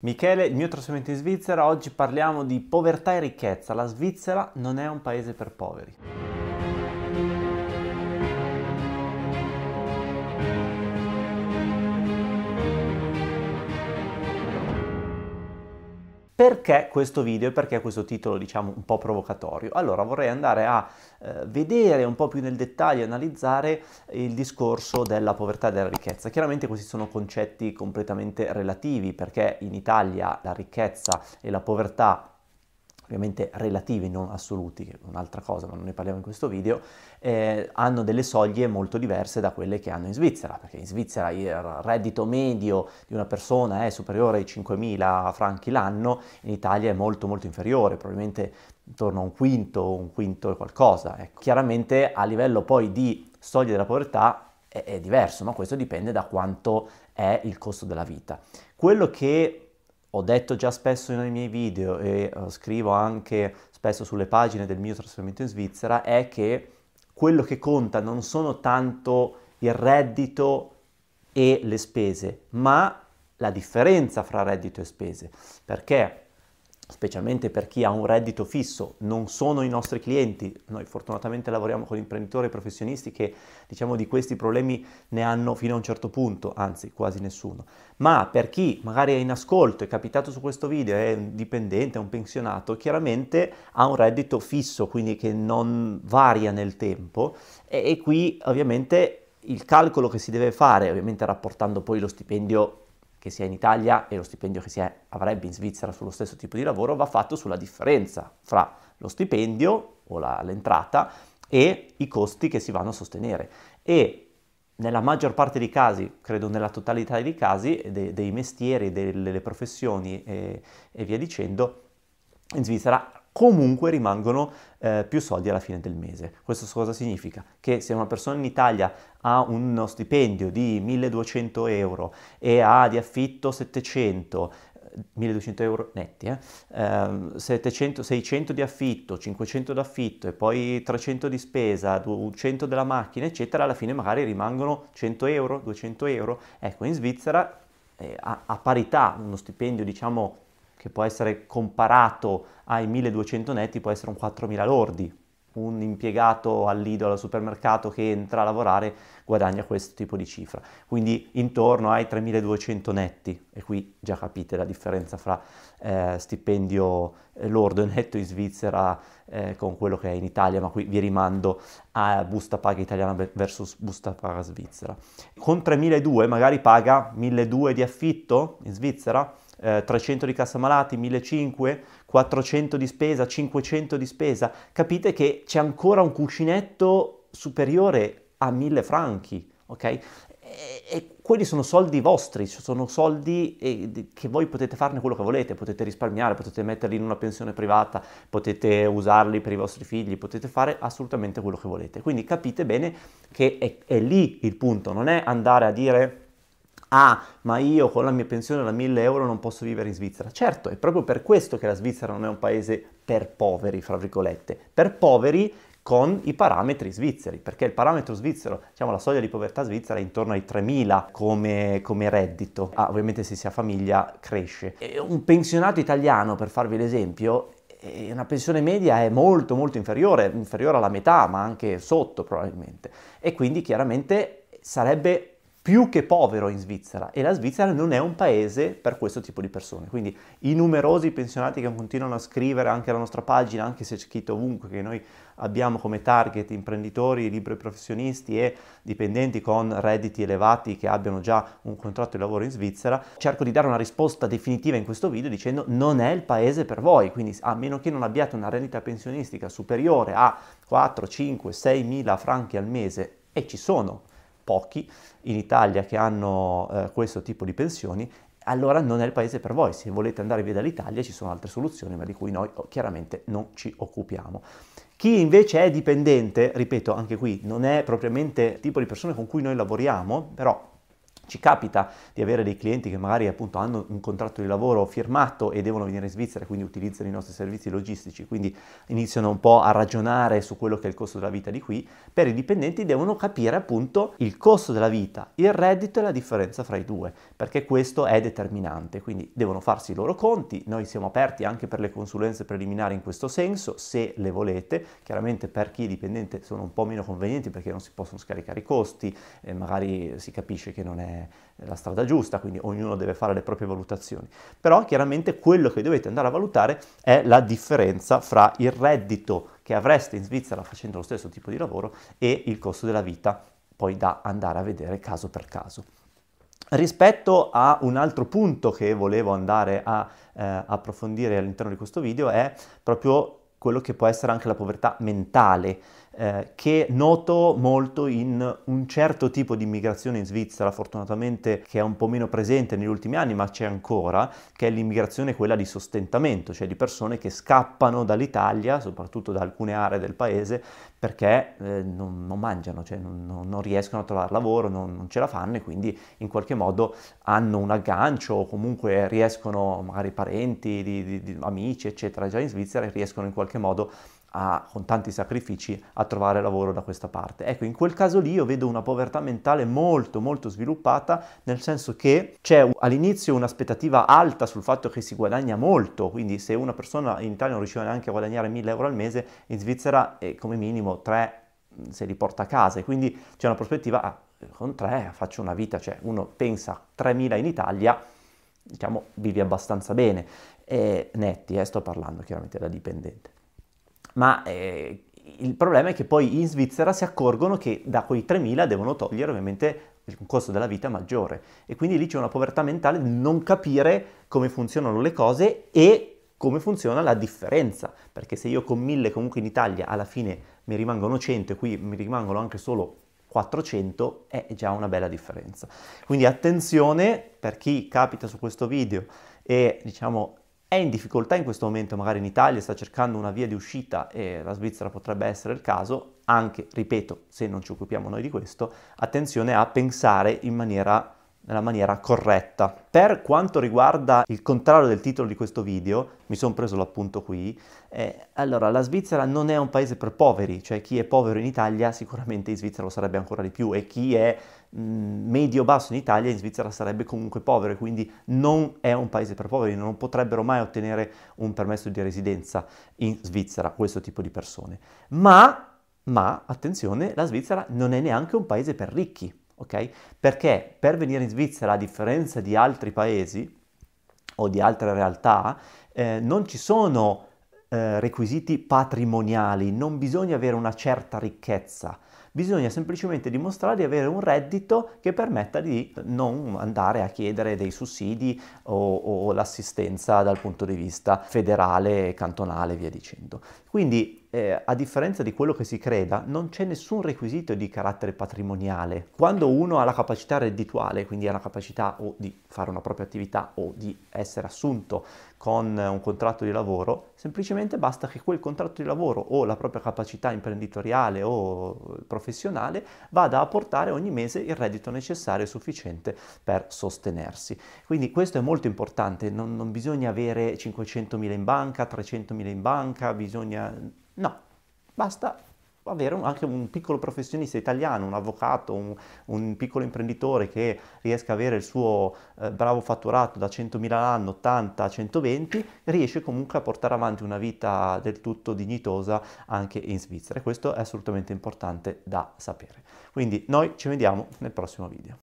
Michele, il mio trasferimento in Svizzera, oggi parliamo di povertà e ricchezza. La Svizzera non è un paese per poveri. Perché questo video e perché questo titolo diciamo un po' provocatorio? Allora vorrei andare a eh, vedere un po' più nel dettaglio, analizzare il discorso della povertà e della ricchezza. Chiaramente questi sono concetti completamente relativi perché in Italia la ricchezza e la povertà ovviamente relativi, non assoluti, che è un'altra cosa, ma non ne parliamo in questo video, eh, hanno delle soglie molto diverse da quelle che hanno in Svizzera, perché in Svizzera il reddito medio di una persona è superiore ai 5.000 franchi l'anno, in Italia è molto molto inferiore, probabilmente intorno a un quinto, un quinto e qualcosa. Ecco. Chiaramente a livello poi di soglie della povertà è, è diverso, ma questo dipende da quanto è il costo della vita. Quello che ho detto già spesso nei miei video e uh, scrivo anche spesso sulle pagine del mio trasferimento in Svizzera è che quello che conta non sono tanto il reddito e le spese, ma la differenza fra reddito e spese, perché specialmente per chi ha un reddito fisso, non sono i nostri clienti. Noi fortunatamente lavoriamo con imprenditori e professionisti che diciamo di questi problemi ne hanno fino a un certo punto, anzi quasi nessuno. Ma per chi magari è in ascolto, è capitato su questo video, è un dipendente, è un pensionato, chiaramente ha un reddito fisso, quindi che non varia nel tempo e, e qui ovviamente il calcolo che si deve fare, ovviamente rapportando poi lo stipendio che sia in Italia e lo stipendio che si ha, avrebbe in Svizzera sullo stesso tipo di lavoro va fatto sulla differenza fra lo stipendio o la, l'entrata e i costi che si vanno a sostenere. E nella maggior parte dei casi, credo nella totalità dei casi, de, dei mestieri, delle, delle professioni e, e via dicendo, in Svizzera comunque rimangono eh, più soldi alla fine del mese. Questo cosa significa? Che se una persona in Italia ha uno stipendio di 1200 euro e ha di affitto 700, 1200 euro netti, eh? 700, ehm, 600 di affitto, 500 d'affitto e poi 300 di spesa, 200 della macchina, eccetera, alla fine magari rimangono 100 euro, 200 euro. Ecco, in Svizzera eh, a, a parità, uno stipendio diciamo che può essere comparato ai 1200 netti, può essere un 4000 lordi. Un impiegato all'idolo al supermercato che entra a lavorare guadagna questo tipo di cifra. Quindi intorno ai 3200 netti, e qui già capite la differenza fra eh, stipendio eh, lordo e netto in Svizzera eh, con quello che è in Italia, ma qui vi rimando a busta paga italiana versus busta paga svizzera. Con 3200 magari paga 1200 di affitto in Svizzera, eh, 300 di cassa malati, 1500, 400 di spesa, 500 di spesa, capite che c'è ancora un cuscinetto superiore a 1000 franchi, ok? E, e quelli sono soldi vostri, sono soldi e, eh, che voi potete farne quello che volete, potete risparmiare, potete metterli in una pensione privata, potete usarli per i vostri figli, potete fare assolutamente quello che volete. Quindi capite bene che è, è lì il punto, non è andare a dire ah, ma io con la mia pensione da 1000 euro non posso vivere in Svizzera. Certo, è proprio per questo che la Svizzera non è un paese per poveri, fra virgolette, per poveri con i parametri svizzeri, perché il parametro svizzero, diciamo la soglia di povertà svizzera è intorno ai 3.000 come, come reddito, ah, ovviamente se si ha famiglia cresce. E un pensionato italiano, per farvi l'esempio, eh, una pensione media è molto molto inferiore, inferiore alla metà, ma anche sotto probabilmente, e quindi chiaramente sarebbe più che povero in Svizzera e la Svizzera non è un paese per questo tipo di persone. Quindi i numerosi pensionati che continuano a scrivere anche alla nostra pagina, anche se c'è scritto ovunque che noi abbiamo come target imprenditori, liberi professionisti e dipendenti con redditi elevati che abbiano già un contratto di lavoro in Svizzera, cerco di dare una risposta definitiva in questo video dicendo non è il paese per voi, quindi a meno che non abbiate una rendita pensionistica superiore a 4, 5, 6 mila franchi al mese, e ci sono pochi in Italia che hanno eh, questo tipo di pensioni, allora non è il paese per voi. Se volete andare via dall'Italia ci sono altre soluzioni, ma di cui noi oh, chiaramente non ci occupiamo. Chi invece è dipendente, ripeto, anche qui non è propriamente il tipo di persone con cui noi lavoriamo, però ci capita di avere dei clienti che magari appunto hanno un contratto di lavoro firmato e devono venire in Svizzera, quindi utilizzano i nostri servizi logistici, quindi iniziano un po' a ragionare su quello che è il costo della vita di qui. Per i dipendenti devono capire appunto il costo della vita, il reddito e la differenza fra i due, perché questo è determinante, quindi devono farsi i loro conti, noi siamo aperti anche per le consulenze preliminari in questo senso, se le volete, chiaramente per chi è dipendente sono un po' meno convenienti perché non si possono scaricare i costi, eh, magari si capisce che non è la strada giusta, quindi ognuno deve fare le proprie valutazioni. Però chiaramente quello che dovete andare a valutare è la differenza fra il reddito che avreste in Svizzera facendo lo stesso tipo di lavoro e il costo della vita, poi da andare a vedere caso per caso. Rispetto a un altro punto che volevo andare a eh, approfondire all'interno di questo video è proprio quello che può essere anche la povertà mentale, eh, che noto molto in un certo tipo di immigrazione in Svizzera, fortunatamente che è un po' meno presente negli ultimi anni, ma c'è ancora, che è l'immigrazione quella di sostentamento, cioè di persone che scappano dall'Italia, soprattutto da alcune aree del paese, perché eh, non, non, mangiano, cioè non, non, riescono a trovare lavoro, non, non ce la fanno e quindi in qualche modo hanno un aggancio o comunque riescono, magari parenti, di, di, di, amici, eccetera, già in Svizzera riescono in qualche qualche modo a, con tanti sacrifici a trovare lavoro da questa parte. Ecco, in quel caso lì io vedo una povertà mentale molto molto sviluppata, nel senso che c'è all'inizio un'aspettativa alta sul fatto che si guadagna molto, quindi se una persona in Italia non riusciva neanche a guadagnare 1000 euro al mese, in Svizzera è come minimo 3 se li porta a casa e quindi c'è una prospettiva, ah, con 3 faccio una vita, cioè uno pensa 3.000 in Italia, diciamo vivi abbastanza bene, e netti, eh, sto parlando chiaramente da dipendente ma eh, il problema è che poi in Svizzera si accorgono che da quei 3.000 devono togliere ovviamente un costo della vita maggiore e quindi lì c'è una povertà mentale di non capire come funzionano le cose e come funziona la differenza, perché se io con 1000 comunque in Italia alla fine mi rimangono 100 e qui mi rimangono anche solo 400 è già una bella differenza. Quindi attenzione per chi capita su questo video e diciamo è in difficoltà in questo momento, magari in Italia sta cercando una via di uscita e la Svizzera potrebbe essere il caso, anche, ripeto, se non ci occupiamo noi di questo, attenzione a pensare in maniera nella maniera corretta. Per quanto riguarda il contrario del titolo di questo video, mi sono preso l'appunto qui, eh, allora la Svizzera non è un paese per poveri, cioè chi è povero in Italia sicuramente in Svizzera lo sarebbe ancora di più e chi è mm, medio-basso in Italia in Svizzera sarebbe comunque povero e quindi non è un paese per poveri, non potrebbero mai ottenere un permesso di residenza in Svizzera questo tipo di persone. Ma, ma attenzione, la Svizzera non è neanche un paese per ricchi ok? Perché per venire in Svizzera, a differenza di altri paesi o di altre realtà, eh, non ci sono eh, requisiti patrimoniali, non bisogna avere una certa ricchezza, bisogna semplicemente dimostrare di avere un reddito che permetta di non andare a chiedere dei sussidi o, o l'assistenza dal punto di vista federale, cantonale via dicendo. Quindi eh, a differenza di quello che si creda, non c'è nessun requisito di carattere patrimoniale. Quando uno ha la capacità reddituale, quindi ha la capacità o di fare una propria attività o di essere assunto con un contratto di lavoro, semplicemente basta che quel contratto di lavoro o la propria capacità imprenditoriale o professionale professionale vada a portare ogni mese il reddito necessario e sufficiente per sostenersi. Quindi questo è molto importante, non, non bisogna avere 500.000 in banca, 300.000 in banca, bisogna... no, basta avere anche un piccolo professionista italiano, un avvocato, un, un piccolo imprenditore che riesca a avere il suo eh, bravo fatturato da 100.000 all'anno, 80 a 120, riesce comunque a portare avanti una vita del tutto dignitosa anche in Svizzera. E questo è assolutamente importante da sapere. Quindi noi ci vediamo nel prossimo video.